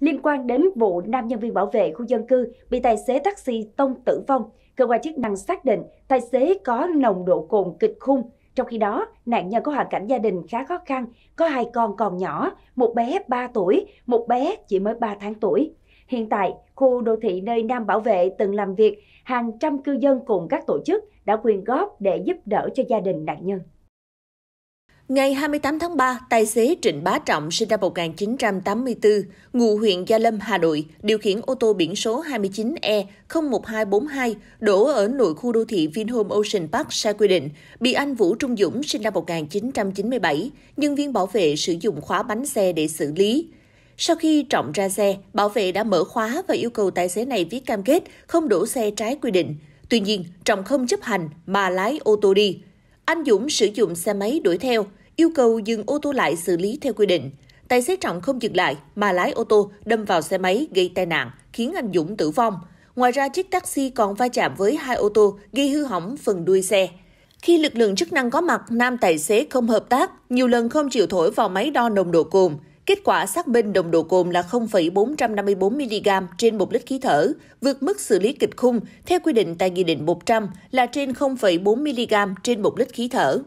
Liên quan đến vụ nam nhân viên bảo vệ khu dân cư bị tài xế taxi tông tử vong, cơ quan chức năng xác định tài xế có nồng độ cồn kịch khung. Trong khi đó, nạn nhân có hoàn cảnh gia đình khá khó khăn, có hai con còn nhỏ, một bé 3 tuổi, một bé chỉ mới 3 tháng tuổi. Hiện tại, khu đô thị nơi Nam Bảo vệ từng làm việc, hàng trăm cư dân cùng các tổ chức đã quyên góp để giúp đỡ cho gia đình nạn nhân. Ngày 28 tháng 3, tài xế Trịnh Bá Trọng, sinh năm 1984, ngụ huyện Gia Lâm, Hà Nội, điều khiển ô tô biển số 29E01242 đổ ở nội khu đô thị Vinhome Ocean Park sai quy định, bị anh Vũ Trung Dũng, sinh năm 1997, nhân viên bảo vệ sử dụng khóa bánh xe để xử lý. Sau khi Trọng ra xe, bảo vệ đã mở khóa và yêu cầu tài xế này viết cam kết không đổ xe trái quy định. Tuy nhiên, Trọng không chấp hành mà lái ô tô đi. Anh Dũng sử dụng xe máy đuổi theo, yêu cầu dừng ô tô lại xử lý theo quy định. Tài xế Trọng không dừng lại mà lái ô tô đâm vào xe máy gây tai nạn, khiến anh Dũng tử vong. Ngoài ra, chiếc taxi còn va chạm với hai ô tô, gây hư hỏng phần đuôi xe. Khi lực lượng chức năng có mặt, nam tài xế không hợp tác, nhiều lần không chịu thổi vào máy đo nồng độ cồn. Kết quả xác minh nồng độ cồn là 0,454mg trên 1 lít khí thở, vượt mức xử lý kịch khung theo quy định tại Nghị định 100 là trên 0,4mg trên 1 lít khí thở.